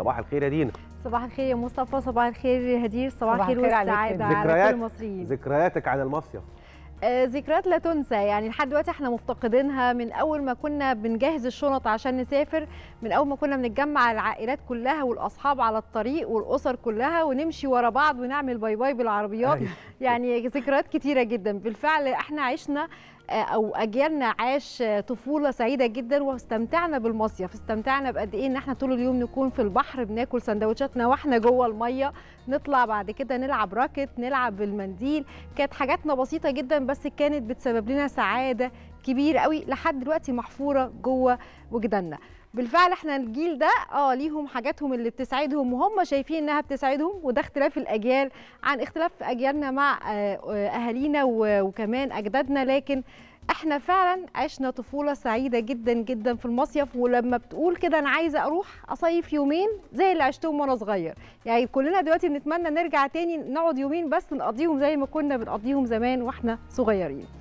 صباح الخير يا دينا صباح الخير يا مصطفى صباح الخير يا هدير صباح, الخير والسعاده على كل المصريين ذكرياتك عن المصيف آه، ذكريات لا تنسى يعني لحد دلوقتي احنا مفتقدينها من اول ما كنا بنجهز الشنط عشان نسافر من اول ما كنا بنتجمع العائلات كلها والاصحاب على الطريق والاسر كلها ونمشي ورا بعض ونعمل باي باي بالعربيات أيوة. يعني ذكريات كتيره جدا بالفعل احنا عشنا او اجيالنا عاش طفوله سعيده جدا واستمتعنا بالمصيف استمتعنا بقد ايه ان احنا طول اليوم نكون في البحر بناكل سندوتشاتنا واحنا جوه الميه نطلع بعد كده نلعب راكت نلعب بالمنديل كانت حاجاتنا بسيطه جدا بس كانت بتسبب لنا سعاده كبير قوي لحد دلوقتي محفوره جوه وجداننا بالفعل احنا الجيل ده اه ليهم حاجاتهم اللي بتسعدهم وهم شايفين انها بتسعدهم وده اختلاف الاجيال عن اختلاف اجيالنا مع آه، آه، اهالينا وكمان اجدادنا لكن احنا فعلا عشنا طفوله سعيده جدا جدا في المصيف ولما بتقول كده انا عايزه اروح اصيف يومين زي اللي عشتهم وانا صغير يعني كلنا دلوقتي بنتمنى نرجع تاني نقعد يومين بس نقضيهم زي ما كنا بنقضيهم زمان واحنا صغيرين